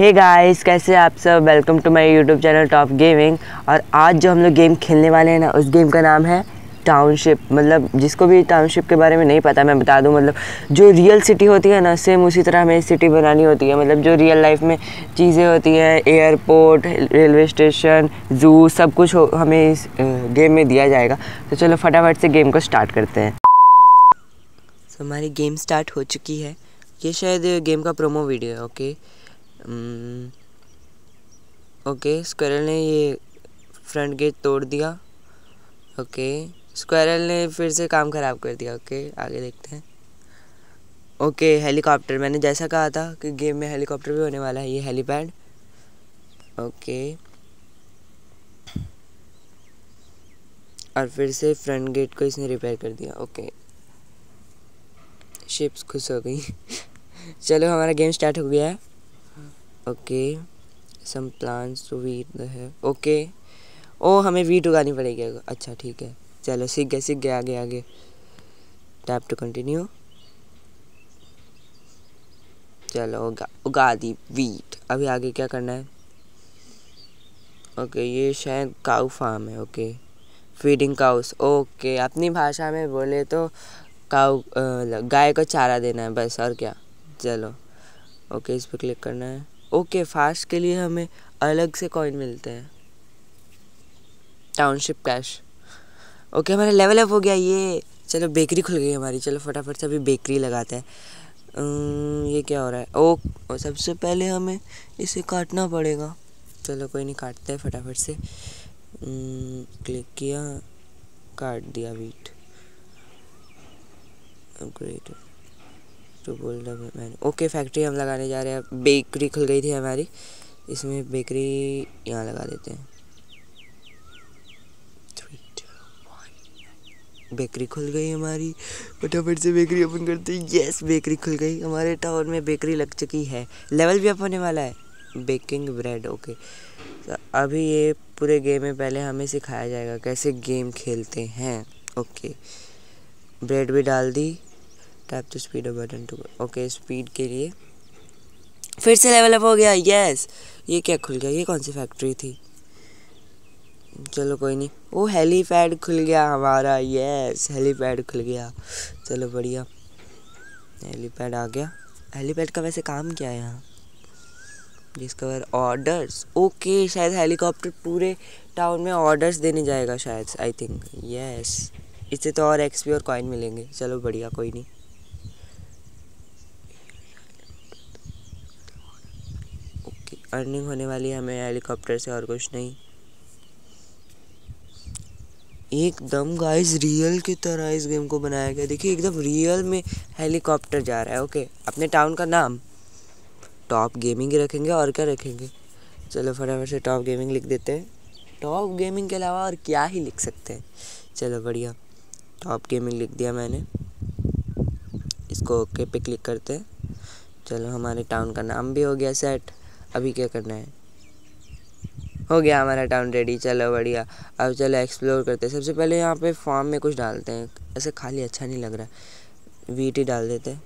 hey guys कैसे आप सब welcome to my YouTube channel top gaming और आज जो हम लोग गेम खेलने वाले हैं ना उस गेम का नाम है टाउनशिप मतलब जिसको भी टाउनशिप के बारे में नहीं पता मैं बता दूं मतलब जो रियल सिटी होती है ना सेम उसी तरह हमें सिटी बनानी होती है मतलब जो रियल लाइफ में चीज़ें होती हैं एयरपोर्ट रेलवे स्टेशन ज़ू सब कुछ हमें इस गेम में दिया जाएगा तो चलो फटाफट से गेम को स्टार्ट करते हैं हमारी गेम स्टार्ट हो चुकी है ये शायद गेम का प्रोमो वीडियो है ओके ओके हम्म, स्क्वायरल ने ये फ्रंट गेट तोड़ दिया ओके स्क्वायरल ने फिर से काम ख़राब कर दिया ओके आगे देखते हैं ओके हेलीकॉप्टर मैंने जैसा कहा था कि गेम में हेलीकॉप्टर भी होने वाला है ये हेलीपैड ओके और फिर से फ्रंट गेट को इसने रिपेयर कर दिया ओके शिप्स खुश हो गई चलो हमारा गेम स्टार्ट हो गया है okay some plans to wheat the है ओके ओ हमें वीट उगानी पड़ेगी अच्छा ठीक है चलो सीख गए सीख गए आगे आगे टैप टू कंटिन्यू चलो उगा उगा दी वीट अभी आगे क्या करना है ओके ये शायद काउ फार्म है ओके फीडिंग काउस ओके अपनी भाषा में बोले तो काउ गाय को चारा देना है बस और क्या चलो ओके इस पर क्लिक करना है ओके फास्ट के लिए हमें अलग से कॉइन मिलते हैं टाउनशिप कैश ओके हमारा लेवल अप हो गया ये चलो बेकरी खुल गई हमारी चलो फटाफट से अभी बेकरी लगाते हैं ये क्या हो रहा है ओ सबसे पहले हमें इसे काटना पड़ेगा चलो कोई नहीं काटते हैं फटाफट से क्लिक किया काट दिया वीट अपग्रेड तो बोला मैंने ओके फैक्ट्री हम लगाने जा रहे हैं बेकरी खुल गई थी हमारी इसमें बेकरी यहाँ लगा देते हैं बेकरी खुल गई हमारी फटाफट से बेकरी ओपन करते हैं यस बेकरी खुल गई हमारे टाउन में बेकरी लग चुकी है लेवल भी अप होने वाला है बेकिंग ब्रेड ओके तो अभी ये पूरे गेम में पहले हमें सिखाया जाएगा कैसे गेम खेलते हैं ओके ब्रेड भी डाल दी tap to speed a button to okay speed के लिए फिर से लेवल अप हो गया यस ये क्या खुल गया ये कौन सी फैक्ट्री थी चलो कोई नहीं वो हेलीपैड खुल गया हमारा यस हेलीपैड खुल गया चलो बढ़िया हेलीपैड आ गया हेलीपैड का वैसे काम क्या है यहाँ डिस्कवर ऑर्डर्स ओके शायद हेलीकॉप्टर पूरे टाउन में ऑर्डर्स देने जाएगा शायद आई थिंक यस इससे तो और एक्सपी और कॉइन मिलेंगे चलो बढ़िया कोई नहीं अर्निंग होने वाली है हमें हेलीकॉप्टर से और कुछ नहीं एकदम गाइस रियल की तरह इस गेम को बनाया गया देखिए एकदम रियल में हेलीकॉप्टर जा रहा है ओके अपने टाउन का नाम टॉप गेमिंग रखेंगे और क्या रखेंगे चलो फटाफट से टॉप गेमिंग लिख देते हैं टॉप गेमिंग के अलावा और क्या ही लिख सकते हैं चलो बढ़िया टॉप गेमिंग लिख दिया मैंने इसको ओके पे क्लिक करते हैं चलो हमारे टाउन का नाम भी हो गया सेट अभी क्या करना है हो गया हमारा टाउन रेडी चलो बढ़िया अब चलो एक्सप्लोर करते हैं सबसे पहले यहाँ पे फार्म में कुछ डालते हैं ऐसे खाली अच्छा नहीं लग रहा वीट ही डाल देते हैं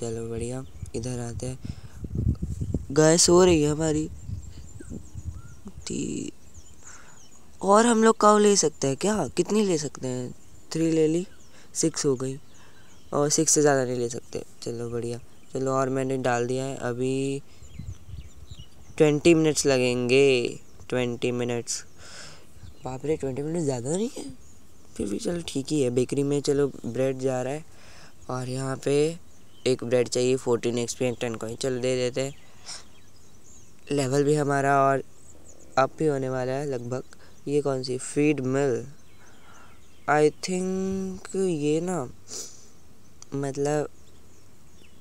चलो बढ़िया इधर आते हैं गाय सो रही है हमारी और हम लोग काउ ले सकते हैं क्या कितनी ले सकते हैं थ्री ले ली सिक्स हो गई और सिक्स से ज़्यादा नहीं ले सकते चलो बढ़िया चलो और मैंने डाल दिया है अभी ट्वेंटी मिनट्स लगेंगे ट्वेंटी मिनट्स बाप रे ट्वेंटी मिनट ज़्यादा नहीं है फिर भी चलो ठीक ही है बेकरी में चलो ब्रेड जा रहा है और यहाँ पे एक ब्रेड चाहिए fourteen X P ten coin चलो दे देते हैं लेवल भी हमारा और अप भी होने वाला है लगभग ये कौन सी फीड मिल आई थिंक ये ना मतलब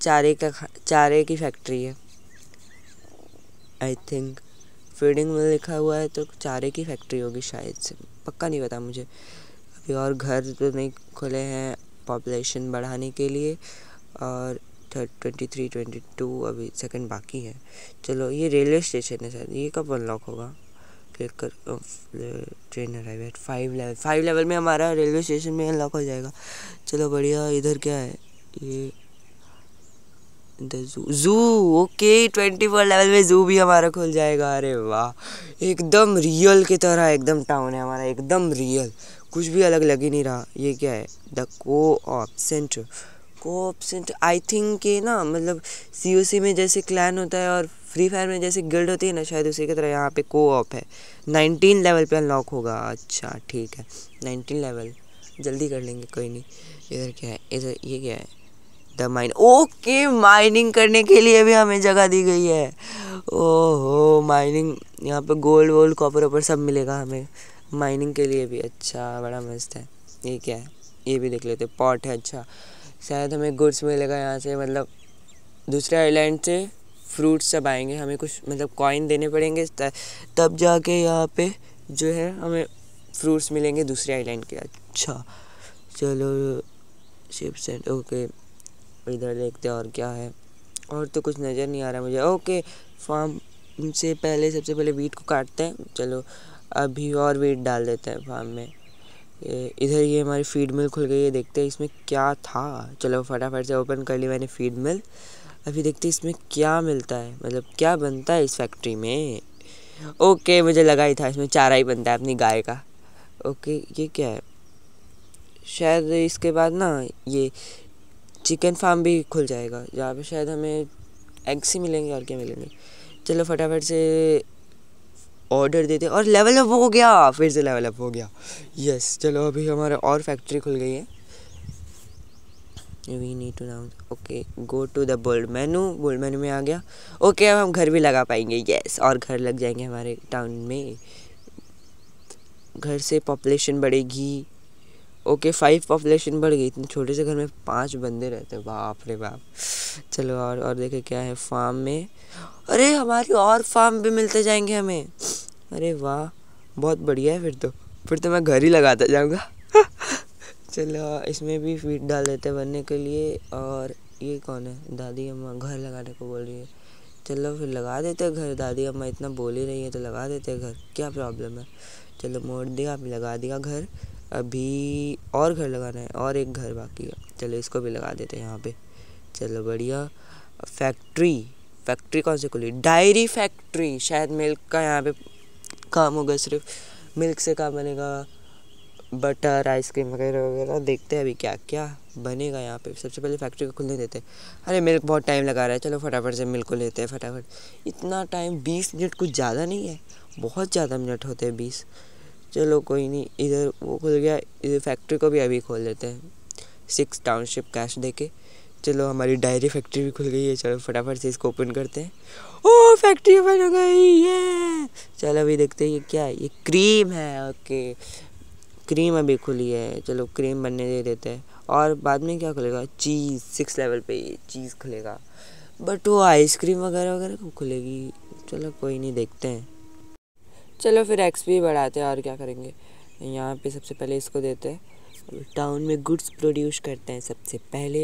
चारे का चारे की फैक्ट्री है आई थिंक फीडिंग में लिखा हुआ है तो चारे की फैक्ट्री होगी शायद से पक्का नहीं पता मुझे अभी और घर तो नहीं खुले हैं पॉपुलेशन बढ़ाने के लिए और third twenty three twenty two अभी सेकंड बाकी है चलो ये रेलवे स्टेशन है सर ये कब अनलॉक होगा क्लिक कर train arrive at five level five level में हमारा रेलवे स्टेशन में अनलॉक हो जाएगा चलो बढ़िया इधर क्या है ये जू जू ओके ट्वेंटी फोर लेवल में जू भी हमारा खुल जाएगा अरे वाह एकदम रियल की तरह एकदम टाउन है हमारा एकदम रियल कुछ भी अलग लग ही नहीं रहा ये क्या है the co op center co op center I think ये ना मतलब सी ओ सी में जैसे क्लैन होता है और फ्री फायर में जैसे गिल्ड होती है ना शायद उसी की तरह यहाँ पे को ऑप है नाइनटीन लेवल पे अनलॉक होगा अच्छा ठीक है नाइनटीन लेवल जल्दी कर लेंगे कोई नहीं इधर क्या है इधर ये क्या है द माइन ओके माइनिंग करने के लिए भी हमें जगह दी गई है ओहो माइनिंग यहाँ पे गोल्ड वोल्ड कॉपर वॉपर सब मिलेगा हमें माइनिंग के लिए भी अच्छा बड़ा मस्त है ये क्या है ये भी देख लेते पॉट है अच्छा शायद हमें गुड्स मिलेगा यहाँ से मतलब दूसरे आइलैंड से फ्रूट्स सब आएंगे हमें कुछ मतलब कॉइन देने पड़ेंगे तब जाके यहाँ पे जो है हमें फ्रूट्स मिलेंगे दूसरे आइलैंड के अच्छा चलो शिप सेंट ओके इधर देखते हैं और क्या है और तो कुछ नज़र नहीं आ रहा मुझे ओके फार्म से पहले सबसे पहले वीट को काटते हैं चलो अभी और वीट डाल देते हैं फार्म में इधर ये हमारी फीड मिल खुल गई है देखते हैं इसमें क्या था चलो फटाफट से ओपन कर ली मैंने फीड मिल अभी देखते हैं इसमें क्या मिलता है मतलब क्या बनता है इस फैक्ट्री में ओके मुझे लगा ही था इसमें चारा ही बनता है अपनी गाय का ओके ये क्या है शायद इसके बाद ना ये चिकन फार्म भी खुल जाएगा जहाँ पे शायद हमें एग्स ही मिलेंगे और क्या मिलेंगे चलो फटाफट से ऑर्डर देते और लेवल अप हो गया फिर से लेवल अप हो गया यस चलो अभी हमारा और फैक्ट्री खुल गई है we need to now okay go to the bold menu bold menu में आ गया ओके okay, अब हम घर भी लगा पाएंगे यस और घर लग जाएंगे हमारे टाउन में घर से पॉपुलेशन बढ़ेगी ओके फाइव पॉपुलेशन बढ़ गई इतने छोटे से घर में पांच बंदे रहते हैं बाप रे बाप चलो और और देखे क्या है फार्म में अरे हमारी और फार्म भी मिलते जाएंगे हमें अरे वाह बहुत बढ़िया है फिर तो फिर तो मैं घर ही लगाता जाऊँगा चलो इसमें भी फीड डाल देते हैं बनने के लिए और ये कौन है दादी अम्मा घर लगाने को बोल रही है चलो फिर लगा देते घर दादी अम्मा इतना बोल ही रही है तो लगा देते घर क्या प्रॉब्लम है चलो मोड़ दिया अब लगा दिया घर अभी और घर लगाना है और एक घर बाकी है चलो इसको भी लगा देते हैं यहाँ पे चलो बढ़िया फैक्ट्री फैक्ट्री कौन सी खुली डायरी फैक्ट्री शायद मिल्क का यहाँ पे काम होगा सिर्फ मिल्क से काम बनेगा बटर आइसक्रीम वगैरह वगैरह देखते हैं अभी क्या क्या बनेगा यहाँ पे सबसे पहले फैक्ट्री को खुलने देते हैं अरे मिल्क बहुत टाइम लगा रहा है चलो फटाफट से मिल्क को लेते हैं फटाफट इतना टाइम बीस मिनट कुछ ज़्यादा नहीं है बहुत ज़्यादा मिनट होते हैं बीस चलो कोई नहीं इधर वो खुल गया इधर फैक्ट्री को भी अभी खोल लेते हैं सिक्स टाउनशिप कैश दे के चलो हमारी डायरी फैक्ट्री भी खुल गई है चलो फटाफट से इसको ओपन करते हैं ओ फैक्ट्री ओपन हो गई ये चलो अभी देखते हैं ये क्या है ये क्रीम है ओके क्रीम अभी खुली है चलो क्रीम बनने दे देते हैं और बाद में क्या खुलेगा चीज़ सिक्स लेवल पे चीज़ खुलेगा बट वो आइसक्रीम वगैरह वगैरह खुलेगी चलो कोई नहीं देखते हैं चलो फिर एक्स भी बढ़ाते हैं और क्या करेंगे यहाँ पे सबसे पहले इसको देते हैं टाउन में गुड्स प्रोड्यूस करते हैं सबसे पहले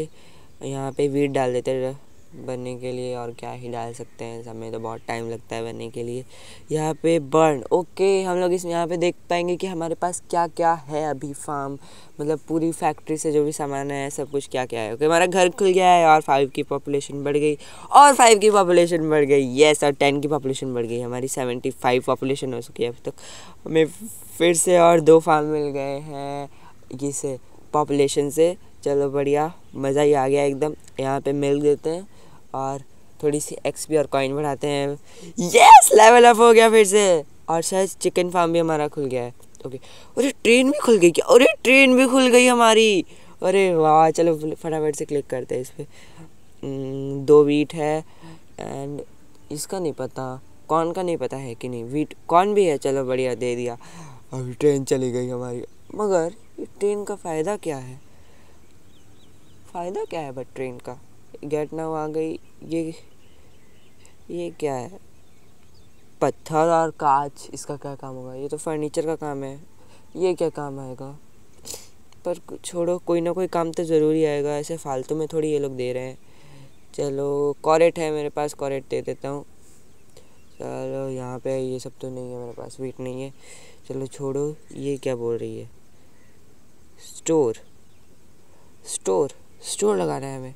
यहाँ पे वीट डाल देते हैं बनने के लिए और क्या ही डाल सकते हैं समय तो बहुत टाइम लगता है बनने के लिए यहाँ पे बर्न ओके हम लोग इसमें यहाँ पे देख पाएंगे कि हमारे पास क्या क्या है अभी फार्म मतलब पूरी फैक्ट्री से जो भी सामान है सब कुछ क्या क्या है ओके हमारा घर खुल गया है और फाइव की पॉपुलेशन बढ़ गई और फाइव की पॉपुलेशन बढ़ गई येस और टेन की पॉपुलेशन बढ़ गई हमारी सेवेंटी फाइव पॉपुलेशन हो चुकी है अभी तक हमें फिर से और दो फार्म मिल गए हैं इसे पॉपुलेशन से चलो बढ़िया मज़ा ही आ गया एकदम यहाँ पे मिल देते हैं और थोड़ी सी एक्सपी और कॉइन बढ़ाते हैं यस लेवल अप हो गया फिर से और शायद चिकन फार्म भी हमारा खुल गया है ओके अरे ट्रेन भी खुल गई क्या अरे ट्रेन भी खुल गई हमारी अरे वाह चलो फटाफट से क्लिक करते हैं इस पर hmm, दो वीट है एंड इसका नहीं पता कौन का नहीं पता है कि नहीं वीट कौन भी है चलो बढ़िया दे दिया अभी ट्रेन चली गई हमारी मगर ट्रेन का फ़ायदा क्या है फ़ायदा क्या है बट ट्रेन का गेट नाउ आ गई ये ये क्या है पत्थर और कांच इसका क्या काम होगा ये तो फर्नीचर का काम है ये क्या काम आएगा पर छोड़ो कोई ना कोई काम तो ज़रूरी आएगा ऐसे फालतू में थोड़ी ये लोग दे रहे हैं चलो कॉरेट है मेरे पास कॉरेट दे देता हूँ चलो यहाँ पे ये सब तो नहीं है मेरे पास वीट नहीं है चलो छोड़ो ये क्या बोल रही है स्टोर स्टोर स्टोर लगाना है हमें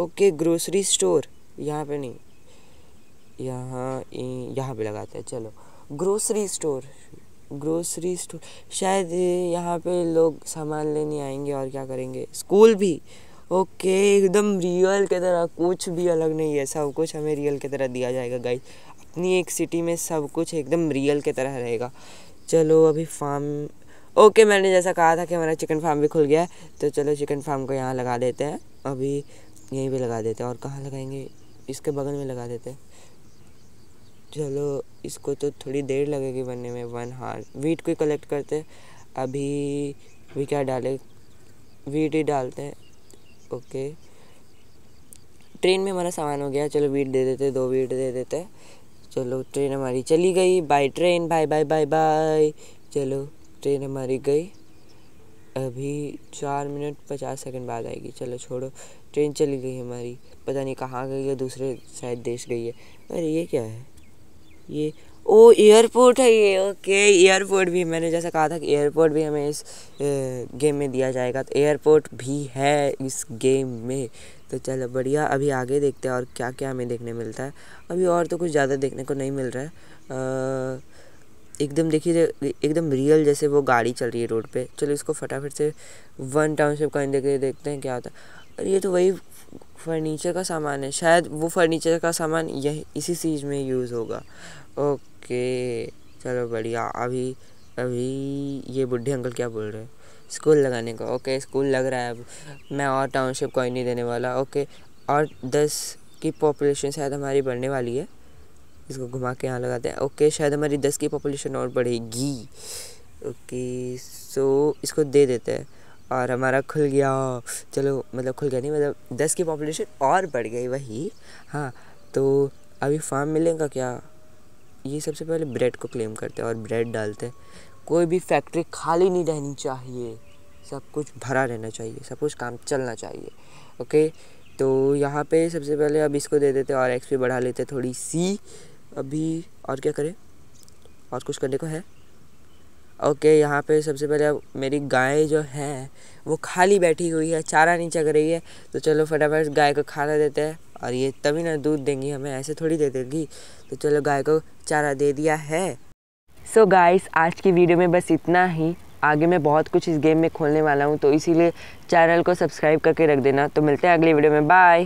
ओके ग्रोसरी स्टोर यहाँ पे नहीं यहाँ यहाँ पे लगाते हैं चलो ग्रोसरी स्टोर ग्रोसरी स्टोर शायद यहाँ पे लोग सामान लेने आएंगे और क्या करेंगे स्कूल भी ओके एकदम रियल की तरह कुछ भी अलग नहीं है सब कुछ हमें रियल की तरह दिया जाएगा गाइस अपनी एक सिटी में सब कुछ एकदम रियल की तरह रहेगा चलो अभी फार्म ओके मैंने जैसा कहा था कि हमारा चिकन फार्म भी खुल गया है तो चलो चिकन फार्म को यहाँ लगा देते हैं अभी यहीं पे लगा देते हैं और कहाँ लगाएंगे इसके बगल में लगा देते हैं चलो इसको तो थोड़ी देर लगेगी बनने में वन हार वीट को ही कलेक्ट करते अभी भी क्या डाले वीट ही डालते हैं ओके ट्रेन में हमारा सामान हो गया चलो वीट दे देते दो वीट दे देते चलो ट्रेन हमारी चली गई bye train bye bye bye bye चलो ट्रेन हमारी गई अभी चार मिनट पचास सेकंड बाद आएगी चलो छोड़ो ट्रेन चली गई हमारी पता नहीं कहाँ गई है दूसरे शायद देश गई है अरे ये क्या है ये ओ एयरपोर्ट है ये ओके एयरपोर्ट भी मैंने जैसा कहा था कि एयरपोर्ट भी हमें इस गेम में दिया जाएगा तो एयरपोर्ट भी है इस गेम में तो चलो बढ़िया अभी आगे देखते हैं और क्या क्या हमें देखने मिलता है अभी और तो कुछ ज़्यादा देखने को नहीं मिल रहा है आ, एकदम देखिए एकदम रियल जैसे वो गाड़ी चल रही है रोड पे चलो इसको फटाफट से वन टाउनशिप का देख देखते हैं क्या होता है और ये तो वही फर्नीचर का सामान है शायद वो फर्नीचर का सामान यही इसी चीज़ में यूज़ होगा ओके चलो बढ़िया अभी अभी ये बुढ़े अंकल क्या बोल रहे हैं स्कूल लगाने का ओके स्कूल लग रहा है अब मैं और टाउनशिप कोई नहीं देने वाला ओके और दस की पॉपुलेशन शायद हमारी बढ़ने वाली है इसको घुमा के यहाँ लगाते हैं ओके शायद हमारी दस की पॉपुलेशन और बढ़ेगी ओके सो इसको दे देते हैं और हमारा खुल गया चलो मतलब खुल गया नहीं मतलब दस की पॉपुलेशन और बढ़ गई वही हाँ तो अभी फार्म मिलेगा क्या ये सबसे पहले ब्रेड को क्लेम करते हैं और ब्रेड डालते हैं कोई भी फैक्ट्री खाली नहीं रहनी चाहिए सब कुछ भरा रहना चाहिए सब कुछ काम चलना चाहिए ओके तो यहाँ पे सबसे पहले अब इसको दे देते और एक्सपी बढ़ा लेते थोड़ी सी अभी और क्या करें और कुछ करने को है ओके यहाँ पे सबसे पहले अब मेरी गाय जो है वो खाली बैठी हुई है चारा नहीं चग रही है तो चलो फटाफट गाय को खाना देते हैं और ये तभी ना दूध देंगी हमें ऐसे थोड़ी दे देगी तो चलो गाय को चारा दे दिया है सो so गाइस आज की वीडियो में बस इतना ही आगे मैं बहुत कुछ इस गेम में खोलने वाला हूँ तो इसीलिए चैनल को सब्सक्राइब करके रख देना तो मिलते हैं अगली वीडियो में बाय